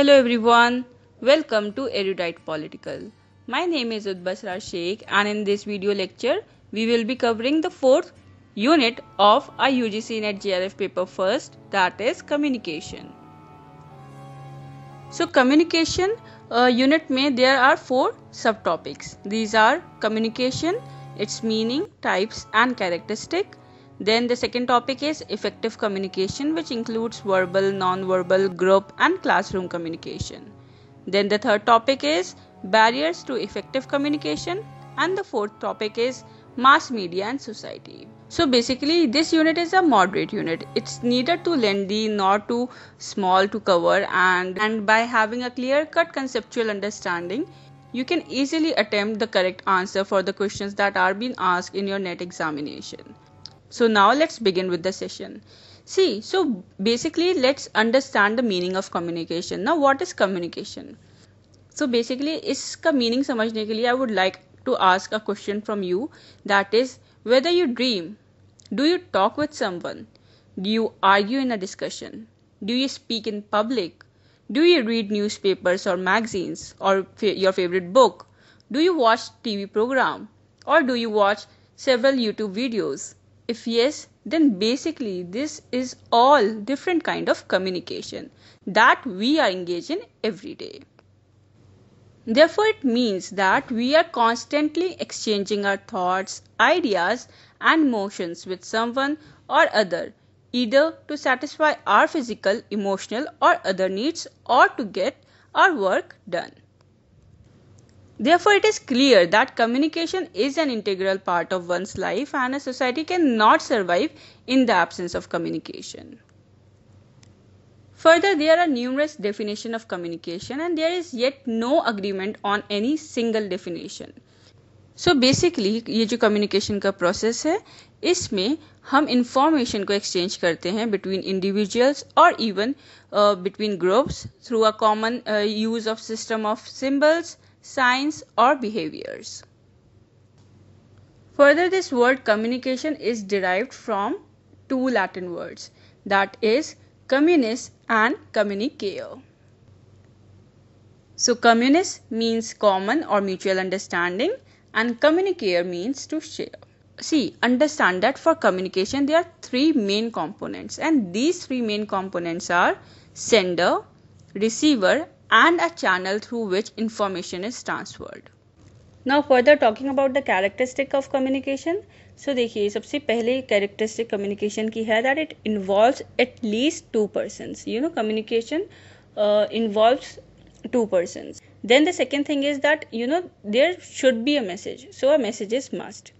Hello everyone, welcome to Erudite Political. My name is Udbasra Sheikh and in this video lecture we will be covering the fourth unit of our UGC Net GRF paper first that is communication. So communication uh, unit may there are four subtopics. These are communication, its meaning, types and characteristic, then the second topic is effective communication, which includes verbal, non-verbal, group, and classroom communication. Then the third topic is barriers to effective communication, and the fourth topic is mass media and society. So basically, this unit is a moderate unit. It's neither too lengthy nor too small to cover, and, and by having a clear cut conceptual understanding, you can easily attempt the correct answer for the questions that are being asked in your NET examination. So now let's begin with the session. See, so basically let's understand the meaning of communication. Now what is communication? So basically इसका meaning समझने के I would like to ask a question from you that is whether you dream, do you talk with someone, do you argue in a discussion, do you speak in public, do you read newspapers or magazines or fa- your favorite book, do you watch TV program or do you watch several YouTube videos? if yes then basically this is all different kind of communication that we are engaged in every day therefore it means that we are constantly exchanging our thoughts ideas and emotions with someone or other either to satisfy our physical emotional or other needs or to get our work done Therefore, it is clear that communication is an integral part of one's life, and a society cannot survive in the absence of communication. Further, there are numerous definitions of communication, and there is yet no agreement on any single definition. so basically, ये जो communication का process है इसमें हम information को exchange करते हैं between individuals और even between groups through a common use of system of symbols signs, or behaviors. Further, this word communication is derived from two Latin words that is, communis and communicare. So, communis means common or mutual understanding, and communicare means to share. See, understand that for communication there are three main components, and these three main components are sender, receiver, and a channel through which information is transferred. Now, further talking about the characteristic of communication. So, देखिए सबसे पहले characteristic communication की that it involves at least two persons. You know, communication uh, involves two persons. Then the second thing is that you know there should be a message. So, a message is must.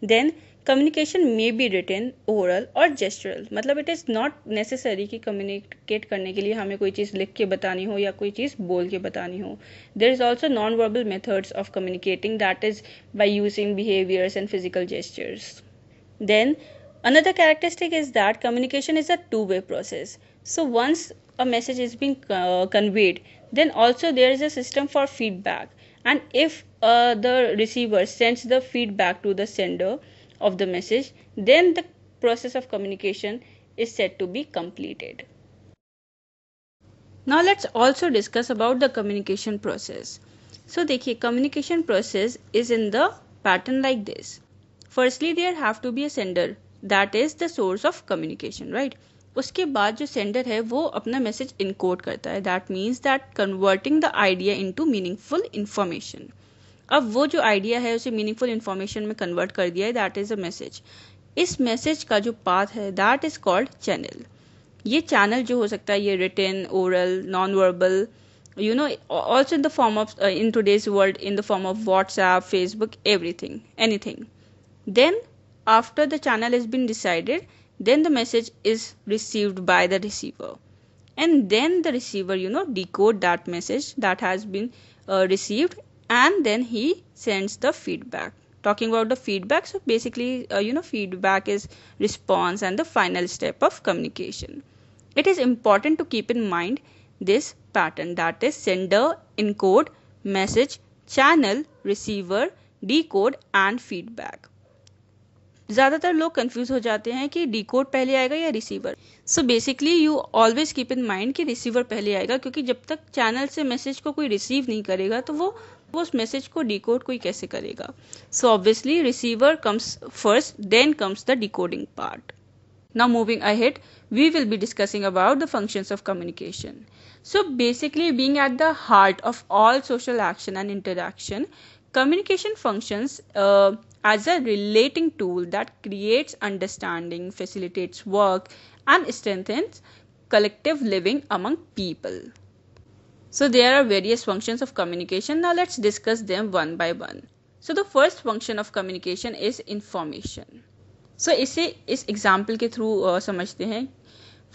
Then communication may be written, oral और gestural मतलब it is not necessary कि communicate करने के लिए हमें कोई चीज़ लिख के बतानी हो या कोई चीज़ बोल के बतानी हो there is also non verbal methods of communicating that is by using behaviours and physical gestures then another characteristic is that communication is a two way process so once a message is being uh, conveyed then also there is a system for feedback and if uh, the receiver sends the feedback to the sender of the message, then the process of communication is said to be completed. Now let's also discuss about the communication process. So देखिए communication process is in the pattern like this. Firstly there have to be a sender that is the source of communication right. उसके बाद जो sender है वो अपना message encode करता है That means that converting the idea into meaningful information. अब वो जो आइडिया है उसे मीनिंगफुल इन्फॉर्मेशन में कन्वर्ट कर दिया है दैट इज अ मैसेज इस मैसेज का जो पाथ है दैट इज कॉल्ड चैनल ये चैनल जो हो सकता है ये written oral non verbal you know also in the form of in today's world in the form of WhatsApp Facebook everything anything then after the channel is been decided then the message is received by the receiver and then the receiver you know D code that message that has been received and then he sends the feedback talking about the feedback so basically uh, you know feedback is response and the final step of communication it is important to keep in mind this pattern that is sender encode message channel receiver decode and feedback ज़्यादातर लोग confuse हो जाते हैं कि D code पहले आएगा या receiver so basically you always keep in mind कि रिसीवर पहले आएगा क्योंकि जब तक चैनल से मैसेज को कोई रिसीव नहीं करेगा तो वो वो उस मैसेज को डिकोड कोई कैसे करेगा so obviously receiver comes first then comes the decoding part now moving head we will be discussing about the function of communication so basically being at the heart of all social action and interaction communication function as a relating tool that creates understanding facilitates work and strengthens collective living among people So there are various functions of communication. Now let's discuss them one by one. So the first function of communication is information. So इसे इस example के through uh, समझते हैं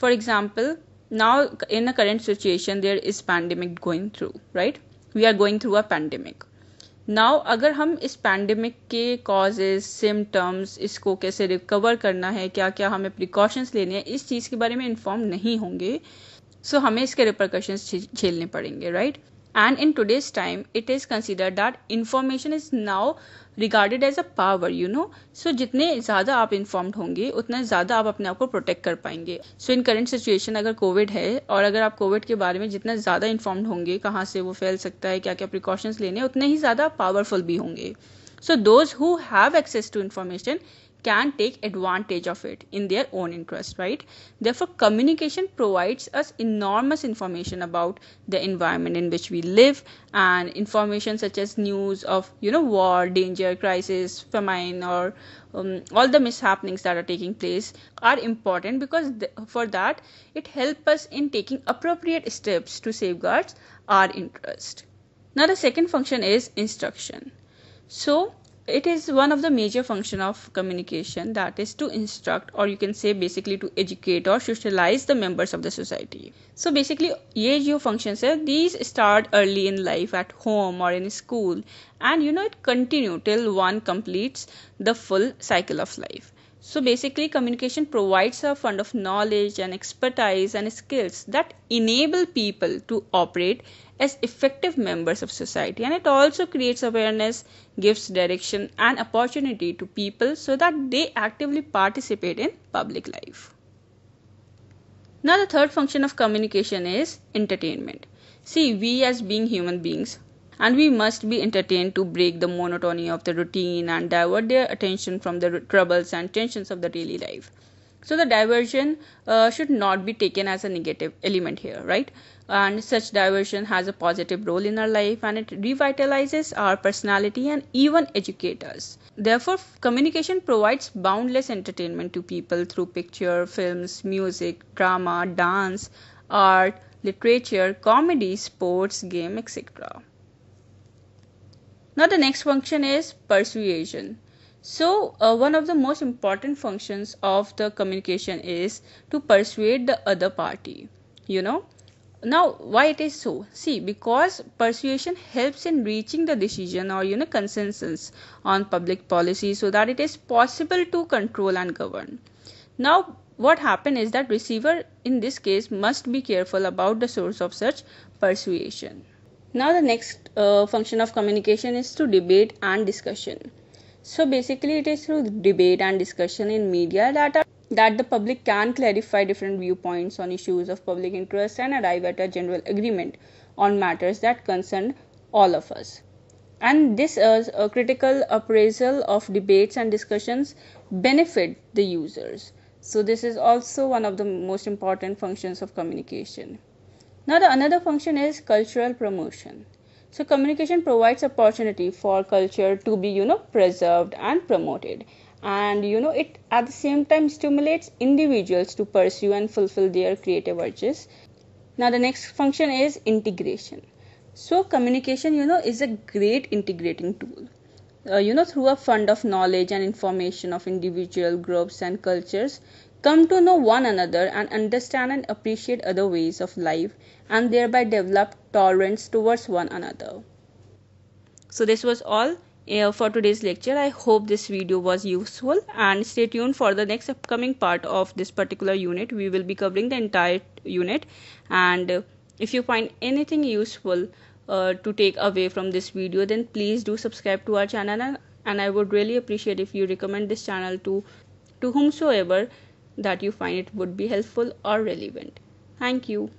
For example, now in a current situation there is pandemic going through, right? We are going through a pandemic. Now अगर हम इस pandemic के causes symptoms इसको कैसे रिकवर करना है क्या क्या हमें प्रिकॉशंस लेने हैं इस चीज़ के बारे में इन्फॉर्म नहीं होंगे सो so, हमें इसके रिपोर्कशन झेलने पड़ेंगे right and in today's time it is consider that information is now regarded as a power you know so जितने ज्यादा आप इन्फॉर्म्ड होंगे उतना ज्यादा आप अपने आप को प्रोटेक्ट कर पाएंगे सो इन करेंट सिचुएशन अगर कोविड है और अगर आप कोविड के बारे में जितना ज्यादा इन्फॉर्म होंगे कहाँ से वो फैल सकता है क्या क्या प्रिकॉशंस लेने उतने ही ज्यादा पावरफुल भी होंगे so those who have access to information can take advantage of it in their own interest right therefore communication provides us enormous information about the environment in which we live and information such as news of you know war danger crisis famine or um, all the mishappenings that are taking place are important because th- for that it helps us in taking appropriate steps to safeguard our interest now the second function is instruction so it is one of the major function of communication that is to instruct or you can say basically to educate or socialize the members of the society so basically ye functions these start early in life at home or in school and you know it continue till one completes the full cycle of life so basically, communication provides a fund of knowledge and expertise and skills that enable people to operate as effective members of society. And it also creates awareness, gives direction and opportunity to people so that they actively participate in public life. Now, the third function of communication is entertainment. See, we as being human beings, and we must be entertained to break the monotony of the routine and divert their attention from the troubles and tensions of the daily life so the diversion uh, should not be taken as a negative element here right and such diversion has a positive role in our life and it revitalizes our personality and even educates us therefore communication provides boundless entertainment to people through picture films music drama dance art literature comedy sports game etc now the next function is persuasion. So uh, one of the most important functions of the communication is to persuade the other party. You know. Now why it is so? See, because persuasion helps in reaching the decision or you know consensus on public policy so that it is possible to control and govern. Now what happened is that receiver in this case must be careful about the source of such persuasion. Now the next uh, function of communication is to debate and discussion. So basically it is through debate and discussion in media that are, that the public can clarify different viewpoints on issues of public interest and arrive at a general agreement on matters that concern all of us. And this is uh, a critical appraisal of debates and discussions benefit the users. So this is also one of the most important functions of communication. Now, the another function is cultural promotion. So, communication provides opportunity for culture to be, you know, preserved and promoted. And, you know, it at the same time stimulates individuals to pursue and fulfill their creative urges. Now, the next function is integration. So, communication, you know, is a great integrating tool. Uh, you know, through a fund of knowledge and information of individual groups and cultures, come to know one another and understand and appreciate other ways of life and thereby develop tolerance towards one another. So, this was all uh, for today's lecture. I hope this video was useful and stay tuned for the next upcoming part of this particular unit. We will be covering the entire unit and uh, if you find anything useful uh, to take away from this video then please do subscribe to our channel and, and I would really appreciate if you recommend this channel to to whomsoever that you find it would be helpful or relevant. Thank you.